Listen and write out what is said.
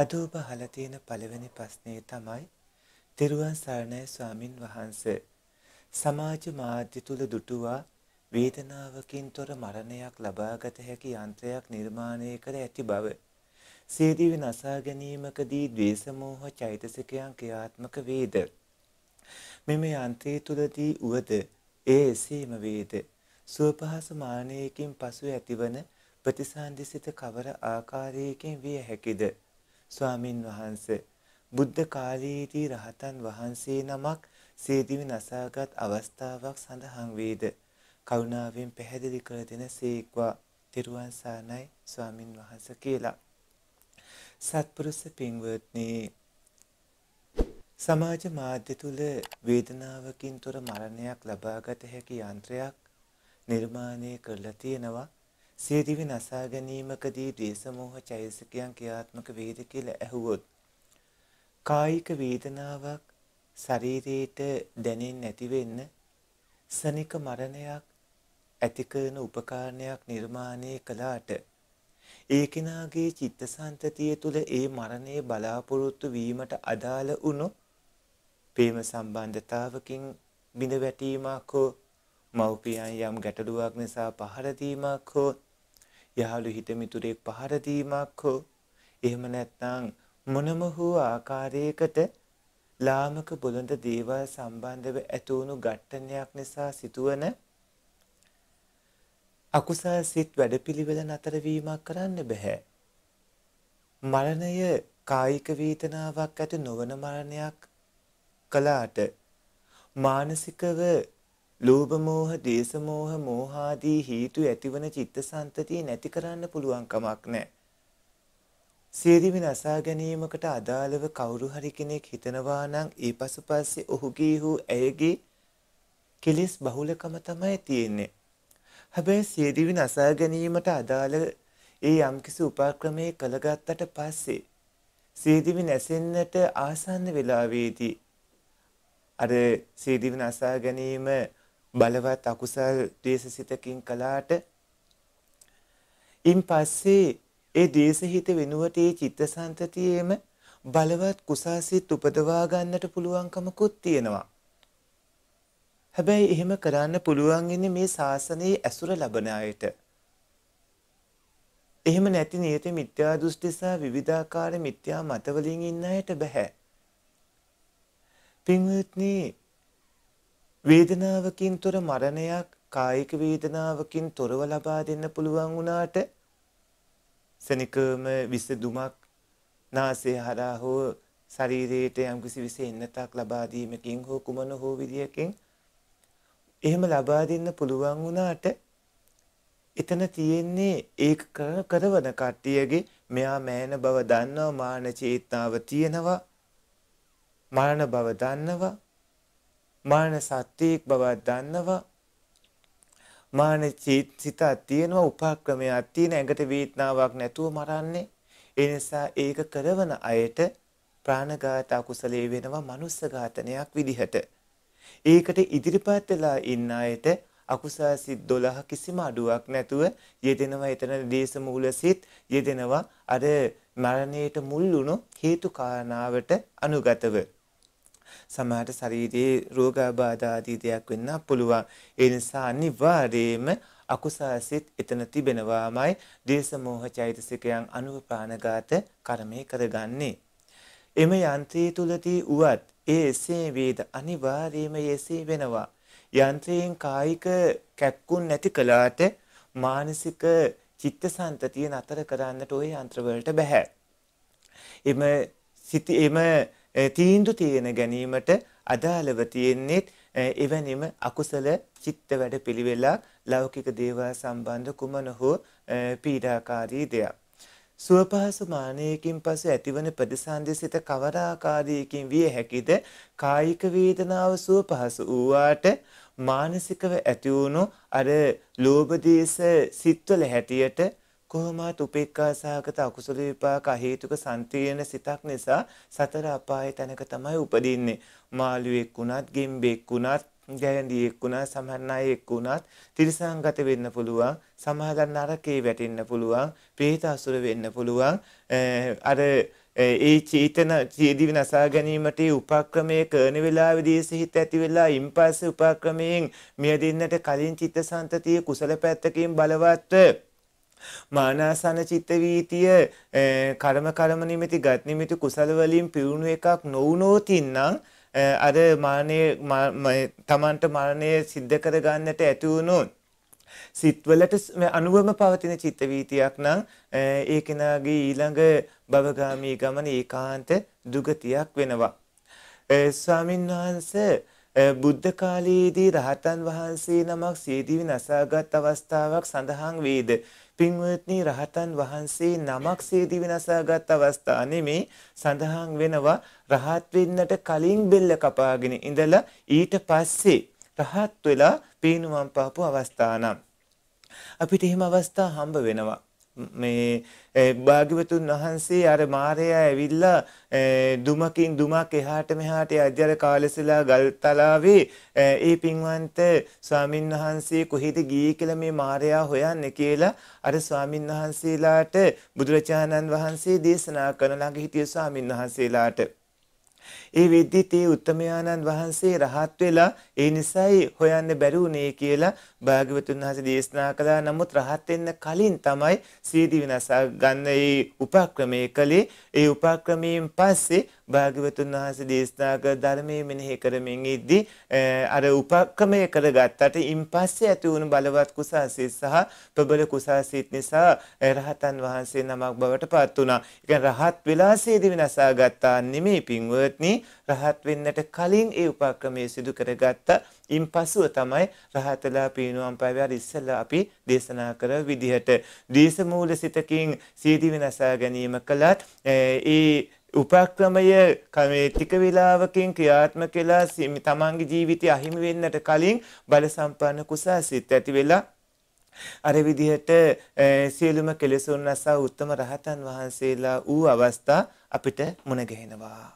අද ඔබ අහලා තියෙන පළවෙනි ප්‍රශ්නේ තමයි තිරුවන් සරණයි ස්වාමින් වහන්සේ. සමාජ මාධ්‍ය තුල දුටුවා වේදනාවකින් තොර මරණයක් ලබාගත හැකි යන්ත්‍රයක් නිර්මාණය කර ඇති බව. සීදීවි නසා ගැනීමකදී ද්වේෂ මෝහ චෛතසිකයන් ක්‍රියාත්මක වේද. මෙම යන්ත්‍රය තුලදී උවද ඒ එසේම වේද. සුවපහස මානයකින් පසු ඇතිවන ප්‍රතිසන්දිසිත කවර ආකාරයකින් විය හැකිද? ස්වාමින් වහන්සේ බුද්ධ කාලයේදී රහතන් වහන්සේ නමක් සීදිවි නසාගත් අවස්ථාවක් සඳහන් වේද කරුණාවෙන් පැහැදිලි කර දෙන සීක්වා තෙරුවන් සානයි ස්වාමින් වහන්සේ කියලා සත්පුරුෂ පින්වත්නි සමාජ මාධ්‍ය තුල වේදනාවකින් තොර මරණයක් ලබාගත හැකි යන්ත්‍රයක් නිර්මාණය කරලා තියෙනවා සියදිවි නසා ගැනීමකදී දේශමෝහ චෛතසිකයන් ක්‍රියාත්මක වේද කියලා ඇහුවොත් කායික වේදනාවක් ශරීරයට දැනෙන්නේ නැති වෙන්න සනික මරණයක් ඇති කරන උපකරණයක් නිර්මාණය කළාට ඒ කෙනාගේ චිත්තසංතතිය තුළ ඒ මරණය බලාපොරොත්තු වීමට අදාළ වුණු ප්‍රේම සම්බන්ධතාවකින් බිඳ වැටීමක් හෝ මව්පියන් යම් ගැටලුවක් නිසා පහර දීමක් හෝ යාළු හිතමිතුරෙක් පහර දීමක් හෝ එහෙම නැත්නම් මොනම හෝ ආකාරයකට ලාමක බොළඳ දේවල් සම්බන්ධව ඇතුණු ඝට්ටනයක් නිසා සිදුවන අකුසල් සිත් වැඩපිළිවෙල නතර වීමක් කරන්න බෑ. මරණය කායික වේදනාවක් ඇති නොවන මරණයක් කළාට මානසිකව ලෝභ මෝහ, දේශ මෝහ, මෝහාදී හේතු ඇතිවන චිත්තසංතතිය නැති කරන්න පුළුවන් කමක් නැහැ. සියදිවි නසා ගැනීමකට අදාළව කවුරු හරි කෙනෙක් හිතනවා නම් ඒ පසුපස්සේ ඔහුගේ හෝ ඇයගේ කෙලෙස් බහුලකම තමයි තියෙන්නේ. හැබැයි සියදිවි නසා ගැනීමට අදාළ ඒ යම්කිසි උපක්‍රමයේ කළගත්තට පස්සේ සියදිවි නැසෙන්නට ආසන්න වෙලාවේදී අර සියදිවි නසා ගැනීම බලවත් අකුසල් ද්වේෂසිතකින් කළාට ඉන් පස්සේ ඒ ද්වේෂහිත වෙනුවට ඒ චිත්තසංතතියේම බලවත් කුසාසිත උපදවා ගන්නට පුළුවන්කමකුත් තියෙනවා. හැබැයි එහෙම කරන්න පුළුවන් ඉන්නේ මේ ශාසනයේ ඇසුර ලබන අයට. එහෙම නැති නියත මිත්‍යා දෘෂ්ටි සහ විවිධාකාර මිත්‍යා මතවලින් ඉන්න අයට බෑ. පින්වත්නි වේදනාවකින් තොර මරණයක් කායික වේදනාවකින් තොරව ලබා දෙන්න පුළුවන් වුණාට සනිකම විසදුමක් නාසය හරහා හෝ ශරීරයට යම්කිසි විස එන්නතක් ලබා දීමකින් හෝ කුමන හෝ විදියකින් එහෙම ලබා දෙන්න පුළුවන් වුණාට එතන තියෙන්නේ ඒක කරවන කට්ටියගේ මෙයා මෑන බව දන්නවා මාන චේතනාව තියෙනවා මරණ බව දන්නවා මාන සත්‍යයක් බව දන්නවා මාන සිතක් තියෙනවා උපක්‍රමයක් තියෙන ඇඟට වේදනාවක් නැතුව මරන්නේ ඒ නිසා ඒක කරවන අයට ප්‍රාණඝාත අකුසලයේ වෙනවා මනුස්ස ඝාතනයක් විදිහට ඒකට ඉදිරිපත් වෙලා ඉන්න අයට අකුසල සිත් 12 කිසිම අඩුවක් නැතුව යෙදෙනවා එතන දේශ මූල සිත් යෙදෙනවා අර මරණයට මුල් වුණු හේතු කාරණාවට අනුගතව සමහරට ශරීරයේ රෝගාබාධ ආදී දෙයක් වෙන්න පුළුවන්. ඒ නිසා අනිවාර්යයෙන්ම අකුසාසිත එතන තිබෙනවාමයි දේශමෝහ චෛතසිකයන් අනුව ප්‍රාණඝාත කර්මය කරගන්නේ. එම යන්ත්‍රය තුලදී උවත් ඒ එසේ වේද අනිවාර්යයෙන්ම එසේ වෙනවා. යන්ත්‍රයෙන් කායික කැක්කුම් නැති කළාට මානසික චිත්තසංතතිය නතර කරන්නට ওই යන්ත්‍රවලට බෑ. එම සිත එම තීන්දු තියෙන ගැනීමට අදාළව තියෙන්නේ එවැනිම අකුසල චිත්ත වැඩ පිළිවෙලක් ලෞකික දේවල් සම්බන්ධ කුමන හෝ පීඩාකාරී දෙයක්. සුවපහසු මානයකින් පසු ඇතිවන ප්‍රතිසන්දිසිත කවර ආකාරයකින් විය හැකිද කායික වේදනාව සුවපහසු වූවාට මානසිකව ඇති වුණු අර ලෝභ දේශ සිත්වල හැටියට කොහොමත් උපේක්ඛාසහගත අකුසල විපාක හේතුක සන්තිරණ සිතක් නිසා සතර අපායේ තැනක තමයි උපදින්නේ. මාළුවෙක් වුණත්, ගෙම්බෙක් වුණත්, ගැරන්ඩියෙක් වුණා, සමහර අයෙක් වුණත් තිරිසංගත වෙන්න පුළුවන්, සමහර නරකේ වැටෙන්න පුළුවන්, പ്രേත අසුර වෙන්න පුළුවන්. අර ඒ චේතන චේදිවි නසා ගැනීමට උපක්‍රමය කරන වෙලාවේදී සිහිත ඇති වෙලා ඉන්පස්සේ උපක්‍රමයෙන් මියදින්නට කලින් චිත්තසංතතිය කුසල පැත්තකින් බලවත් මානාසන චිත්ත වීතිය කර්ම කර්ම නිමිති ගත් නිමිති කුසල වලින් පිරුණු එකක් නොවුනොත් ඉන්නම් අර මානේ තමන්ට මරණය සිද්ධ කර ගන්නට ඇති වුණොත් සිත්වලට අනුවම පවතින චිත්ත වීතියක් නම් ඒ කෙනාගේ ඊළඟ භවගාමී ගමන ඒකාන්ත දුගතියක් වෙනවා ස්වාමින් වහන්සේ බුද්ධ කාලයේදී රහතන් වහන්සේ නමක් සියදිවි නසාගත් අවස්ථාවක් සඳහන් වේද පින්වත්නි රහතන් වහන්සේ නමක් සියදිවි නසාගත් අවස්ථා නෙමේ සඳහන් වෙනවා රහත් වෙන්නට කලින් බෙල්ල කපාගෙන ඉඳලා ඊට පස්සේ රහත් වෙලා පීනුවම් පාපු අවස්ථා නම් අපිට එහෙම අවස්ථා හම්බ වෙනවා මේ භාග්‍යවතුන් වහන්සේ අර මාරයා ඇවිල්ලා දුමකින් දුමක් එහාට මෙහාට යද්දී අර කාලසිලා ගල්තලාවේ ඒ පින්වන්ත ස්වාමින් වහන්සේ කොහෙද ගියේ කියලා මේ මාරයා හොයන්නේ කියලා අර ස්වාමින් වහන්සේලාට බුදුරජාණන් වහන්සේ දේශනා කරන ළඟ හිටිය ස්වාමින් වහන්සේලාට ඒ වෙද්දි තේ උත්තමයාණන් වහන්සේ රහත් වෙලා ඒ නිසායි හොයන්න බැරුණේ කියලා භාග්‍යවතුන් වහන්සේ දේශනා කළා. නමුත් රහත් වෙන්න කලින් තමයි සීදී වෙනස ගන්න ඒ උපක්‍රමයේ කලේ. ඒ උපක්‍රමයෙන් පස්සේ භාග්‍යවතුන් වහන්සේ දේශනා කර ධර්මයේ මෙනෙහි කරමින් ඉද්දී අර උපක්‍රමය කරගත්තට ඉන්පස්සේ ඇති වුණු බලවත් කුසාසිත සහ ප්‍රබල කුසාසිත නිසා රහතන් වහන්සේ නමක් බවට පත් වුණා. ඒ රහත් වෙලා සේදි විනාසා ගත්තා නෙමේ පින්වත්නි රහත් වෙන්නට කලින් ඒ උපක්‍රමය සිදු කරගත්තා. ඉන්පසුව තමයි රහතලා පිනුවම් පැවැර ඉස්සලා අපි දේශනා කර විදිහට දේශමූල සිතකින් සීදි විනාසා ගැනීම කළත් ඒ උපක්‍රමය ටික වේලාවකින් ක්‍රියාත්මක වෙලා තමන්ගේ ජීවිතය අහිමි වෙන්නට කලින් බල සම්පන්න කුසාසිත ඇති වෙලා අර විදිහට සියලුම කෙලෙසුන් නැසා උත්තම රහතන් වහන්සේලා ඌ අවස්ථා අපිට මුණ ගැහෙනවා